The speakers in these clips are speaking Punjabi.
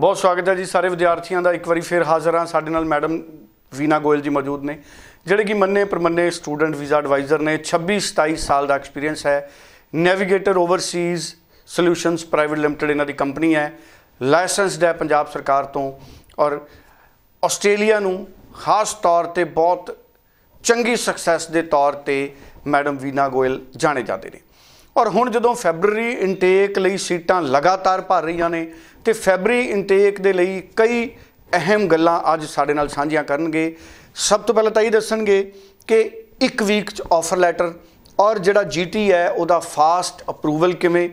ਬਹੁਤ ਸਵਾਗਤ ਹੈ ਜੀ ਸਾਰੇ ਵਿਦਿਆਰਥੀਆਂ ਦਾ ਇੱਕ ਵਾਰੀ ਫੇਰ ਹਾਜ਼ਰ ਹਾਂ ਸਾਡੇ ਨਾਲ ਮੈਡਮ ਵੀਨਾ ਗੋਇਲ ਜੀ ਮੌਜੂਦ ਨੇ ਜਿਹੜੇ ਕਿ ਮੰਨੇ ਪਰਮੰਨੇ ਸਟੂਡੈਂਟ ਵੀਜ਼ਾ ਐਡਵਾਈਜ਼ਰ ਨੇ 26 27 ਸਾਲ ਦਾ ਐਕਸਪੀਰੀਅੰਸ ਹੈ Navigator Overseas Solutions Private Limited ਇਹਨਾਂ ਦੀ ਕੰਪਨੀ ਹੈ ਲਾਇਸੈਂਸਡ ਹੈ ਪੰਜਾਬ ਸਰਕਾਰ ਤੋਂ ਔਰ ਆਸਟ੍ਰੇਲੀਆ ਨੂੰ ਖਾਸ ਤੌਰ ਤੇ ਬਹੁਤ ਚੰਗੀ ਸਕਸੈਸ ਦੇ ਤੌਰ ਤੇ ਮੈਡਮ ਵੀਨਾ ਗੋਇਲ ਜਾਣੇ ਜਾਂਦੇ ਨੇ ਔਰ ਹੁਣ ਜਦੋਂ ਫੈਬਰੂਰੀ ਇਨਟੇਕ ਲਈ ਸੀਟਾਂ ਲਗਾਤਾਰ ਭਰ ਰਹੀਆਂ ਨੇ ਤੇ ਫੈਬਰੂਰੀ ਇਨਟੇਕ ਦੇ ਲਈ ਕਈ ਅਹਿਮ ਗੱਲਾਂ ਅੱਜ ਸਾਡੇ ਨਾਲ ਸਾਂਝੀਆਂ ਕਰਨਗੇ ਸਭ ਤੋਂ ਪਹਿਲਾਂ ਤਾਂ ਇਹ ਦੱਸਣਗੇ ਕਿ ਇੱਕ ਵੀਕ ਚ ਆਫਰ ਲੈਟਰ ਔਰ ਜਿਹੜਾ ਜੀਟੀ ਹੈ ਉਹਦਾ ਫਾਸਟ ਅਪਰੂਵਲ ਕਿਵੇਂ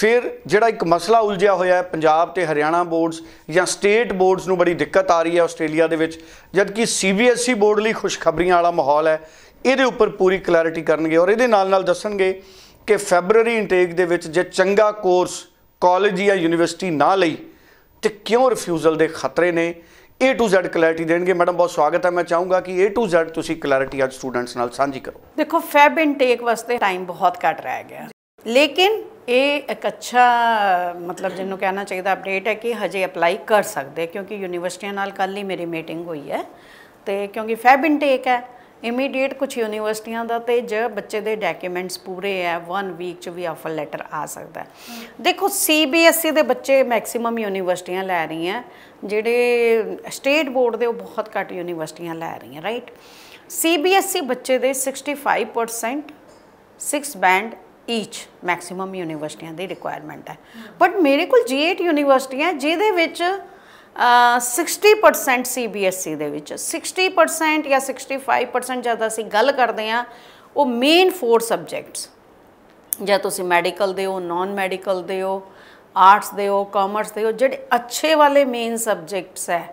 ਫਿਰ ਜਿਹੜਾ ਇੱਕ ਮਸਲਾ ਉਲਝਿਆ ਹੋਇਆ ਹੈ ਪੰਜਾਬ ਤੇ ਹਰਿਆਣਾ ਬੋਰਡਸ ਜਾਂ ਸਟੇਟ ਬੋਰਡਸ ਨੂੰ ਬੜੀ ਦਿੱਕਤ ਆ ਰਹੀ ਹੈ ਆਸਟ੍ਰੇਲੀਆ ਦੇ ਵਿੱਚ ਜਦਕਿ ਸੀਬੀਐਸਈ ਬੋਰਡ e ਲਈ ਖੁਸ਼ਖਬਰੀਆਂ ਵਾਲਾ ਮਾਹੌਲ ਹੈ ਇਹਦੇ ਉੱਪਰ ਪੂਰੀ ਕਲੈਰਿਟੀ ਕਰਨਗੇ ਔਰ ਇਹਦੇ ਨਾਲ ਨਾਲ ਦੱਸਣਗੇ ਕਿ ਫੈਬਰੂਅਰੀ ਇਨਟੇਕ ਦੇ ਵਿੱਚ ਜੇ ਚੰਗਾ ਕੋਰਸ ਕਾਲਜ ਜਾਂ ਯੂਨੀਵਰਸਿਟੀ ਨਾ ਲਈ ਤੇ ਕਿਉਂ ਰਿਫਿਊਜ਼ਲ ਦੇ ਖਤਰੇ ਨੇ A to Z ਕਲੈਰਿਟੀ ਦੇਣਗੇ ਮੈਡਮ ਬਹੁਤ ਸਵਾਗਤ ਹੈ ਮੈਂ ਚਾਹੂੰਗਾ ਕਿ A to Z ਤੁਸੀਂ ਕਲੈਰਿਟੀ ਅੱਜ ਸਟੂਡੈਂਟਸ ਨਾਲ ਸਾਂਝੀ ਕਰੋ ਦੇਖੋ ਫੈਬ ਇਨਟੇਕ ਵਾਸਤੇ ਟਾਈਮ ਬਹੁਤ ਘੱਟ ਰਹਿ ਗਿਆ ਲੇਕਿਨ ਇਹ ਇੱਕ ਅੱਛਾ ਮਤਲਬ ਜਿਹਨੂੰ ਕਹਿਣਾ ਚਾਹੀਦਾ ਅਪਡੇਟ ਹੈ ਕਿ ਹਜੇ ਅਪਲਾਈ ਕਰ ਸਕਦੇ ਕਿਉਂਕਿ ਯੂਨੀਵਰਸਿਟੀਆਂ ਨਾਲ ਕੱਲ ਹੀ ਮੇਰੀ ਮੀਟਿੰਗ ਹੋਈ ਹੈ ਤੇ ਕਿਉਂਕਿ ਫੈਬ ਇਨਟੇਕ ਹੈ ਇਮੀਡੀਏਟ ਕੁਝ ਯੂਨੀਵਰਸਿਟੀਆਂ ਦਾ ਤੇ ਜੇ ਬੱਚੇ ਦੇ ਡਾਕੂਮੈਂਟਸ ਪੂਰੇ ਆ 1 ਵੀਕ ਚ ਵੀ ਆਫਰ ਲੈਟਰ ਆ ਸਕਦਾ ਦੇਖੋ ਸੀਬੀਐਸਈ e ਦੇ ਬੱਚੇ ਮੈਕਸਿਮਮ ਯੂਨੀਵਰਸਿਟੀਆਂ ਲੈ ਰਹੀਆਂ ਜਿਹੜੇ ਸਟੇਟ ਬੋਰਡ ਦੇ ਉਹ ਬਹੁਤ ਘੱਟ ਯੂਨੀਵਰਸਿਟੀਆਂ ਲੈ ਰਹੀਆਂ ਰਾਈਟ ਸੀਬੀਐਸਈ e ਬੱਚੇ ਦੇ 65% 6 ਬੈਂਡ ਈਚ ਮੈਕਸਿਮਮ ਯੂਨੀਵਰਸਿਟੀਆਂ ਦੀ ਰਿਕੁਆਇਰਮੈਂਟ ਹੈ ਬਟ ਮੇਰੇ ਕੋਲ G8 ਯੂਨੀਵਰਸਿਟੀਆਂ ਜਿਹਦੇ ਵਿੱਚ 60% CBSE ਦੇ ਵਿੱਚ 60% ਜਾਂ 65% ਜਿਆਦਾ ਅਸੀਂ ਗੱਲ ਕਰਦੇ ਆ ਉਹ ਮੇਨ ਫੋਰ ਸਬਜੈਕਟਸ ਜਾਂ ਤੁਸੀਂ ਮੈਡੀਕਲ ਦੇ ਹੋ ਨਾਨ ਮੈਡੀਕਲ ਦੇ ਹੋ ਆਰਟਸ ਦੇ ਹੋ ਕਾਮਰਸ ਦੇ ਹੋ ਜਿਹੜੇ ਅੱਛੇ ਵਾਲੇ ਮੇਨ ਸਬਜੈਕਟਸ ਹੈ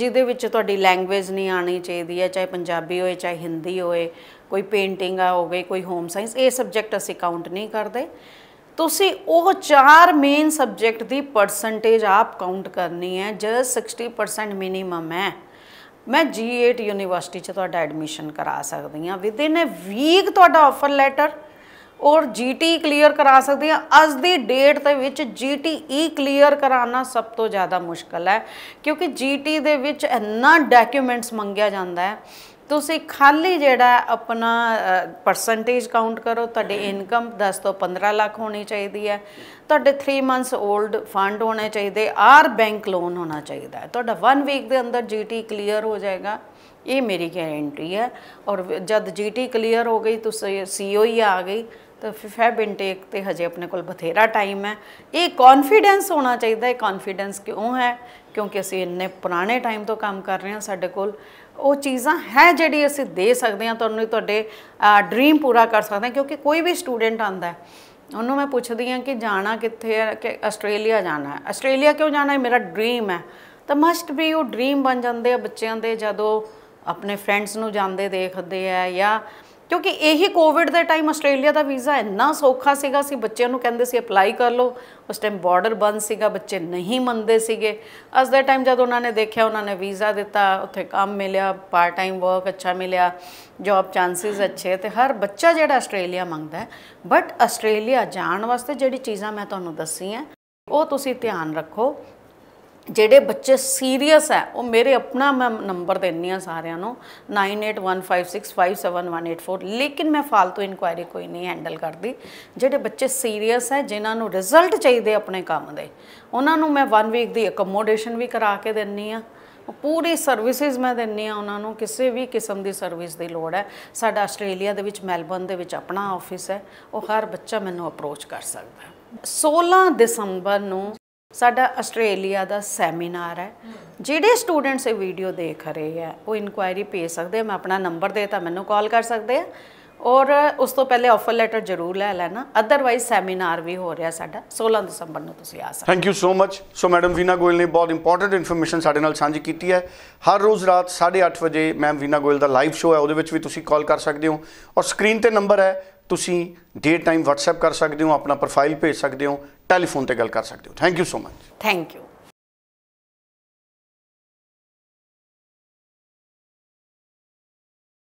ਜਿਹਦੇ ਵਿੱਚ ਤੁਹਾਡੀ ਲੈਂਗੁਏਜ ਨਹੀਂ ਆਣੀ ਚਾਹੀਦੀ ਹੈ ਚਾਹੇ ਪੰਜਾਬੀ ਹੋਏ ਚਾਹੇ ਹਿੰਦੀ ਹੋਏ ਕੋਈ ਪੇਂਟਿੰਗ ਆ ਹੋਵੇ ਕੋਈ ਹੋਮ ਸਾਇੰਸ ਇਹ ਸਬਜੈਕਟ ਅਸੀਂ ਕਾਊਂਟ ਨਹੀਂ ਕਰਦੇ ਤੁਸੀਂ ਉਹ ਚਾਰ ਮੇਨ ਸਬਜੈਕਟ ਦੀ ਪਰਸੈਂਟੇਜ ਆਪ ਕਾਊਂਟ ਕਰਨੀ ਹੈ ਜੇ 60% ਮਿਨੀਮਮ ਹੈ ਮੈਂ G8 ਯੂਨੀਵਰਸਿਟੀ 'ਚ ਤੁਹਾਡਾ ਐਡਮਿਸ਼ਨ ਕਰਾ ਸਕਦੀ ਹਾਂ ਵਿਦ ਇਨ ਅ ਵੀਕ ਤੁਹਾਡਾ ਆਫਰ ਲੈਟਰ ਔਰ ਜੀਟੀ ਕਲੀਅਰ e ਕਰਾ ਸਕਦੇ ਆ ਅੱਜ ਦੀ ਡੇਟ ਦੇ ਵਿੱਚ GTE ਕਲੀਅਰ ਕਰਾਉਣਾ ਸਭ ਤੋਂ ਜ਼ਿਆਦਾ ਮੁਸ਼ਕਲ ਹੈ ਕਿਉਂਕਿ ਜੀਟੀ e ਦੇ ਵਿੱਚ ਇੰਨਾ ਡਾਕੂਮੈਂਟਸ ਮੰਗਿਆ ਜਾਂਦਾ ਹੈ ਤੁਸੀਂ ਖਾਲੀ ਜਿਹੜਾ ਆਪਣਾ ਪਰਸੈਂਟੇਜ ਕਾਊਂਟ ਕਰੋ ਤੁਹਾਡੀ ਇਨਕਮ 10 ਤੋਂ 15 ਲੱਖ ਹੋਣੀ ਚਾਹੀਦੀ ਹੈ ਤੁਹਾਡੇ 3 ਮੰਥਸ 올ਡ ਫੰਡ ਹੋਣੇ ਚਾਹੀਦੇ ਆਰ ਬੈਂਕ ਲੋਨ ਹੋਣਾ ਚਾਹੀਦਾ ਤੁਹਾਡਾ 1 ਵੀਕ ਦੇ ਅੰਦਰ ਜੀਟੀ ਕਲੀਅਰ ਹੋ ਜਾਏਗਾ ਇਹ ਮੇਰੀ ਗਾਰੰਟੀ ਹੈ ਔਰ ਜਦ ਜੀਟੀ ਕਲੀਅਰ ਹੋ ਗਈ ਤੁਸੀਂ ਸੀਓਈ e ਆ ਗਈ ਤਾਂ ਫੈਬ ਇਨਟੇਕ ਤੇ ਹਜੇ ਆਪਣੇ ਕੋਲ ਬਥੇਰਾ ਟਾਈਮ ਹੈ ਇਹ ਕੌਨਫੀਡੈਂਸ ਹੋਣਾ ਚਾਹੀਦਾ ਹੈ ਕੌਨਫੀਡੈਂਸ ਕਿਉਂ ਹੈ ਕਿਉਂਕਿ ਅਸੀਂ ਇੰਨੇ ਪੁਰਾਣੇ ਟਾਈਮ ਤੋਂ ਕੰਮ ਕਰ ਰਹੇ ਹਾਂ ਸਾਡੇ ਕੋਲ ਉਹ ਚੀਜ਼ਾਂ ਹੈ ਜਿਹੜੀ ਅਸੀਂ ਦੇ ਸਕਦੇ ਹਾਂ ਤੁਹਾਨੂੰ ਤੁਹਾਡੇ ਡ੍ਰੀਮ ਪੂਰਾ ਕਰ ਸਕਦੇ ਹਾਂ ਕਿਉਂਕਿ ਕੋਈ ਵੀ ਸਟੂਡੈਂਟ ਆਂਦਾ ਹੈ ਉਹਨੂੰ ਮੈਂ ਪੁੱਛਦੀ ਹਾਂ ਕਿ ਜਾਣਾ ਕਿੱਥੇ ਹੈ ਕਿ ਆਸਟ੍ਰੇਲੀਆ ਜਾਣਾ ਹੈ ਆਸਟ੍ਰੇਲੀਆ ਕਿਉਂ ਜਾਣਾ ਹੈ ਮੇਰਾ ਡ੍ਰੀਮ ਹੈ ਤਾਂ ਮਸਟ ਬੀ ਉਹ ਡ੍ਰੀਮ ਬਣ ਜਾਂਦੇ ਆ ਬੱਚਿਆਂ ਦੇ ਜਦੋਂ ਆਪਣੇ ਫਰੈਂਡਸ ਨੂੰ ਜਾਂਦੇ ਦੇਖਦੇ ਆ ਜਾਂ ਕਿਉਂਕਿ ਇਹੀ ਕੋਵਿਡ ਦੇ ਟਾਈਮ ਆਸਟ੍ਰੇਲੀਆ ਦਾ ਵੀਜ਼ਾ ਇੰਨਾ ਸੌਖਾ ਸੀਗਾ ਸੀ ਬੱਚਿਆਂ ਨੂੰ ਕਹਿੰਦੇ ਸੀ ਅਪਲਾਈ ਕਰ ਲਓ ਉਸ ਟਾਈਮ ਬਾਰਡਰ ਬੰਦ ਸੀਗਾ ਬੱਚੇ ਨਹੀਂ ਮੰਨਦੇ ਸੀਗੇ ਅੱਜ ਦੇ ਟਾਈਮ ਜਦ ਉਹਨਾਂ ਨੇ ਦੇਖਿਆ ਉਹਨਾਂ ਨੇ ਵੀਜ਼ਾ ਦਿੱਤਾ ਉੱਥੇ ਕੰਮ ਮਿਲਿਆ ਪਾਰਟ ਟਾਈਮ ਵਰਕ ਅੱਛਾ ਮਿਲਿਆ ਜੌਬ ਚਾਂਸਸ ਅੱਛੇ ਤੇ ਹਰ ਬੱਚਾ ਜਿਹੜਾ ਆਸਟ੍ਰੇਲੀਆ ਮੰਗਦਾ ਬਟ ਆਸਟ੍ਰੇਲੀਆ ਜਾਣ ਵਾਸਤੇ ਜਿਹੜੀ ਚੀਜ਼ਾਂ ਮੈਂ ਤੁਹਾਨੂੰ ਦੱਸੀਆਂ ਉਹ ਤੁਸੀਂ ਧਿਆਨ ਰੱਖੋ ਜਿਹੜੇ ਬੱਚੇ ਸੀਰੀਅਸ ਹੈ ਉਹ ਮੇਰੇ ਆਪਣਾ ਮੈਂ ਨੰਬਰ ਦਿੰਨੀ ਆ ਸਾਰਿਆਂ ਨੂੰ 9815657184 ਲੇਕਿਨ ਮੈਂ ਫालतू ਇਨਕੁਆਇਰੀ ਕੋਈ ਨਹੀਂ ਹੈਂਡਲ ਕਰਦੀ ਜਿਹੜੇ ਬੱਚੇ ਸੀਰੀਅਸ ਹੈ ਜਿਨ੍ਹਾਂ ਨੂੰ ਰਿਜ਼ਲਟ ਚਾਹੀਦੇ ਆਪਣੇ ਕੰਮ ਦੇ ਉਹਨਾਂ ਨੂੰ ਮੈਂ 1 ਵੀਕ ਦੀ ਅਕਮੋਡੇਸ਼ਨ ਵੀ ਕਰਾ ਕੇ ਦਿੰਨੀ ਆ ਪੂਰੀ ਸਰਵਿਸਿਜ਼ ਮੈਂ ਦਿੰਨੀ ਆ ਉਹਨਾਂ ਨੂੰ ਕਿਸੇ ਵੀ ਕਿਸਮ ਦੀ ਸਰਵਿਸ ਦੀ ਲੋੜ ਹੈ ਸਾਡਾ ਆਸਟ੍ਰੇਲੀਆ ਦੇ ਵਿੱਚ ਮੈਲਬਨ ਦੇ ਵਿੱਚ ਆਪਣਾ ਆਫਿਸ ਹੈ ਉਹ ਹਰ ਬੱਚਾ ਮੈਨੂੰ ਅਪਰੋਚ ਕਰ ਸਕਦਾ 16 ਦਸੰਬਰ ਨੂੰ ਸਾਡਾ ਆਸਟ੍ਰੇਲੀਆ ਦਾ ਸੈਮੀਨਾਰ ਹੈ ਜਿਹੜੇ ਸਟੂਡੈਂਟਸ ਇਹ ਵੀਡੀਓ ਦੇਖ ਰਹੇ ਆ ਉਹ ਇਨਕੁਆਇਰੀ ਭੇਜ ਸਕਦੇ ਮੈਂ ਆਪਣਾ ਨੰਬਰ ਦੇਤਾ ਮੈਨੂੰ ਕਾਲ ਕਰ ਸਕਦੇ ਆ ਔਰ ਉਸ ਤੋਂ ਪਹਿਲੇ ਆਫਰ ਲੈਟਰ ਜ਼ਰੂਰ ਲੈ ਲੈਣਾ ਅਦਰਵਾਈਜ਼ ਸੈਮੀਨਾਰ ਵੀ ਹੋ ਰਿਹਾ ਸਾਡਾ 16 ਦਸੰਬਰ ਨੂੰ ਤੁਸੀਂ ਆ ਸਕਦੇ thank you so much so madam Veena Goyal ਨੇ ਬਹੁਤ ਇੰਪੋਰਟੈਂਟ ਇਨਫੋਰਮੇਸ਼ਨ ਸਾਡੇ ਨਾਲ ਸਾਂਝੀ ਕੀਤੀ ਹੈ ਹਰ ਰੋਜ਼ ਰਾਤ 8:30 ਵਜੇ ਮੈਮ ਵੀਨਾ ਗੋਇਲ ਦਾ ਲਾਈਵ ਸ਼ੋਅ ਹੈ ਉਹਦੇ ਵਿੱਚ ਵੀ ਤੁਸੀਂ ਕਾਲ ਕਰ ਸਕਦੇ ਹੋ ਔਰ ਸਕਰੀਨ ਤੇ ਨੰਬਰ ਹੈ ਤੁਸੀਂ ਡੇ ਟਾਈਮ WhatsApp ਕਰ ਸਕਦੇ ਹੋ ਆਪਣਾ ਪ੍ਰੋਫਾਈਲ ਭੇਜ ਸਕਦੇ ਹੋ ਟੈਲੀਫੋਨ ਤੇ ਗੱਲ ਕਰ ਸਕਦੇ ਹੋ thank you so much thank you